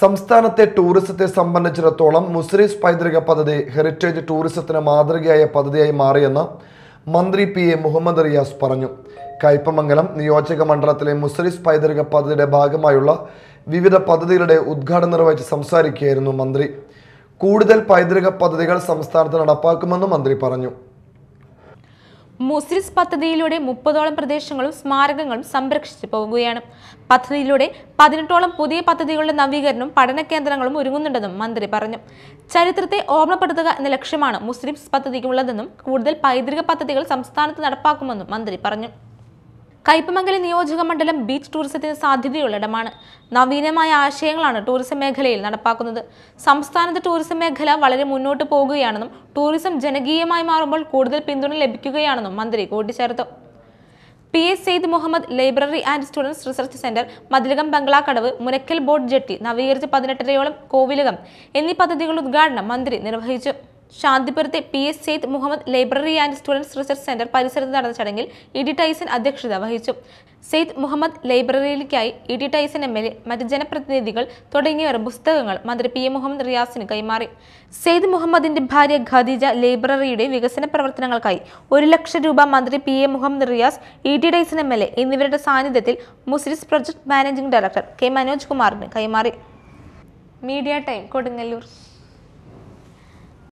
സംസ്ഥാനത്തെ ടൂറിസത്തെ സംബന്ധിച്ചിടത്തോളം മുസ്രീസ് പൈതൃക പദ്ധതി ഹെറിറ്റേജ് ടൂറിസത്തിന് മാതൃകയായ പദ്ധതിയായി മാറിയെന്ന് മന്ത്രി പി എ മുഹമ്മദ് റിയാസ് പറഞ്ഞു കയ്പമംഗലം നിയോജക മണ്ഡലത്തിലെ മുസ്രീസ് പൈതൃക പദ്ധതിയുടെ ഭാഗമായുള്ള വിവിധ പദ്ധതികളുടെ ഉദ്ഘാടനം നിർവഹിച്ച് സംസാരിക്കുകയായിരുന്നു മന്ത്രി കൂടുതൽ പൈതൃക പദ്ധതികൾ സംസ്ഥാനത്ത് നടപ്പാക്കുമെന്നും മന്ത്രി പറഞ്ഞു മുസ്രിസ് പദ്ധതിയിലൂടെ മുപ്പതോളം പ്രദേശങ്ങളും സ്മാരകങ്ങളും സംരക്ഷിച്ചു പോവുകയാണ് പദ്ധതിയിലൂടെ പതിനെട്ടോളം പുതിയ പദ്ധതികളുടെ നവീകരണവും പഠന കേന്ദ്രങ്ങളും ഒരുങ്ങുന്നുണ്ടെന്നും മന്ത്രി പറഞ്ഞു ചരിത്രത്തെ ഓർമ്മപ്പെടുത്തുക എന്ന ലക്ഷ്യമാണ് മുസ്ലിംസ് പദ്ധതിക്കുള്ളതെന്നും കൂടുതൽ പൈതൃക പദ്ധതികൾ സംസ്ഥാനത്ത് നടപ്പാക്കുമെന്നും മന്ത്രി പറഞ്ഞു കയ്പമംഗലം നിയോജക മണ്ഡലം ബീച്ച് ടൂറിസത്തിന് സാധ്യതയുള്ള ഇടമാണ് നവീനമായ ആശയങ്ങളാണ് ടൂറിസം മേഖലയിൽ നടപ്പാക്കുന്നത് സംസ്ഥാനത്ത് ടൂറിസം മേഖല വളരെ മുന്നോട്ട് പോകുകയാണെന്നും ടൂറിസം ജനകീയമായി മാറുമ്പോൾ കൂടുതൽ പിന്തുണ ലഭിക്കുകയാണെന്നും മന്ത്രി കൂട്ടിച്ചേർത്തു P S Syed Muhammad library and students research centre Mathilakam Banglakkadavu Munakkal boat jetty നവീകരിച്ച് പതിനെട്ടരയോളം കോവിലകം എന്നീ പദ്ധതികളുടെ ഉദ്ഘാടനം മന്ത്രി നിർവഹിച്ചു ശാന്തിപുരത്തെ P S Syed Muhammad library and students research centre പരിസരത്ത് നടന്ന ചടങ്ങിൽ ഇ ഡി ടൈസൻ അധ്യക്ഷത വഹിച്ചു സെയ്ദ് മുഹമ്മദ് ലൈബ്രറിയിലേക്കായി E D Tyson M L A മറ്റ് ജനപ്രതിനിധികൾ തുടങ്ങിയവർ പുസ്തകങ്ങൾ മന്ത്രി പി എ മുഹമ്മദ് റിയാസിന് കൈമാറി സെയ്ദ് മുഹമ്മദിന്റെ ഭാര്യ ഖദീജ ലൈബ്രറിയുടെ വികസന പ്രവർത്തനങ്ങൾക്കായി ഒരു ലക്ഷം രൂപ മന്ത്രി P A Muhammad Riyas E D Tyson M L A എന്നിവരുടെ സാന്നിധ്യത്തിൽ Muziris project managing director K Manoj കുമാറിന് കൈമാറി മീഡിയ ടൈം കൊടുങ്ങല്ലൂർ